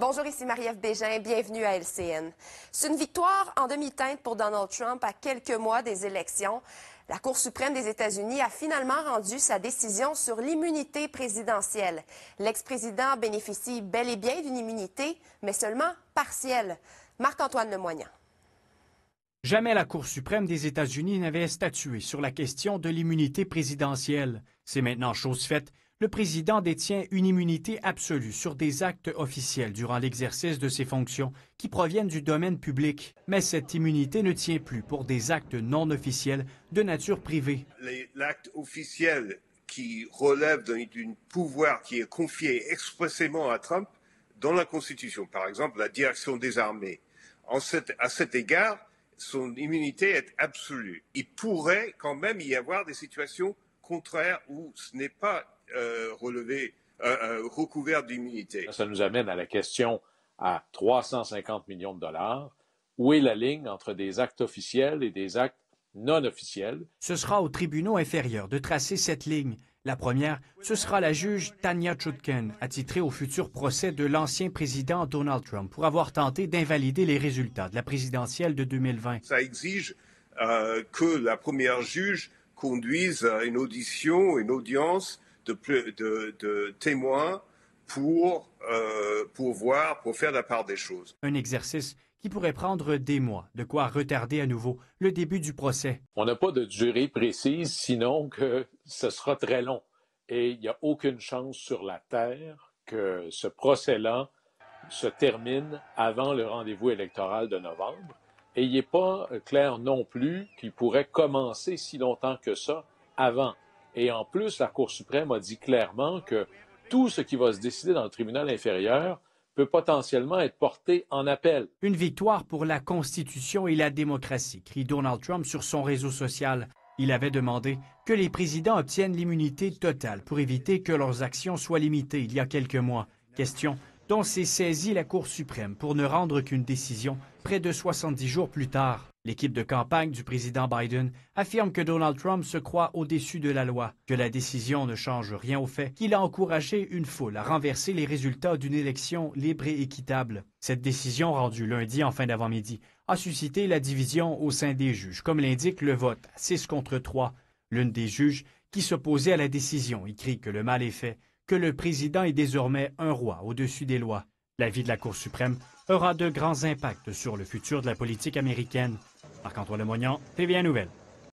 Bonjour, ici Marie-Ève Bégin. Bienvenue à LCN. C'est une victoire en demi-teinte pour Donald Trump à quelques mois des élections. La Cour suprême des États-Unis a finalement rendu sa décision sur l'immunité présidentielle. L'ex-président bénéficie bel et bien d'une immunité, mais seulement partielle. Marc-Antoine Lemoignan. Jamais la Cour suprême des États-Unis n'avait statué sur la question de l'immunité présidentielle. C'est maintenant chose faite le président détient une immunité absolue sur des actes officiels durant l'exercice de ses fonctions qui proviennent du domaine public, mais cette immunité ne tient plus pour des actes non officiels de nature privée. L'acte officiel qui relève d'un pouvoir qui est confié expressément à Trump dans la Constitution, par exemple la direction des armées. En à cet égard, son immunité est absolue. Il pourrait quand même y avoir des situations contraires où ce n'est pas euh, relevé, euh, euh, recouvert d'immunité. Ça nous amène à la question à 350 millions de dollars. Où est la ligne entre des actes officiels et des actes non officiels? Ce sera aux tribunaux inférieurs de tracer cette ligne. La première, ce sera la juge Tanya Chutkin, attitrée au futur procès de l'ancien président Donald Trump pour avoir tenté d'invalider les résultats de la présidentielle de 2020. Ça exige que la première juge conduise une audition, une audience de, de, témoins pour, euh, pour voir, pour faire la part des choses. Un exercice qui pourrait prendre des mois, de quoi retarder à nouveau le début du procès. On n'a pas de durée précise, sinon que ce sera très long. Et il n'y a aucune chance sur la Terre que ce procès-là se termine avant le rendez-vous électoral de novembre. Et il n'est pas clair non plus qu'il pourrait commencer si longtemps que ça avant. Et en plus, la Cour suprême a dit clairement que tout ce qui va se décider dans le tribunal inférieur peut potentiellement être porté en appel. Une victoire pour la Constitution et la démocratie, crie Donald Trump sur son réseau social. Il avait demandé que les présidents obtiennent l'immunité totale pour éviter que leurs actions soient limitées il y a quelques mois. Question dont s'est saisie la Cour suprême pour ne rendre qu'une décision près de 70 jours plus tard. L'équipe de campagne du président Biden affirme que Donald Trump se croit au-dessus de la loi, que la décision ne change rien au fait qu'il a encouragé une foule à renverser les résultats d'une élection libre et équitable. Cette décision rendue lundi en fin d'avant-midi a suscité la division au sein des juges, comme l'indique le vote 6 contre 3. L'une des juges qui s'opposait à la décision écrit que le mal est fait que le président est désormais un roi au-dessus des lois. L'avis de la Cour suprême aura de grands impacts sur le futur de la politique américaine. Marc-Antoine Lemoyant, TVA Nouvelle.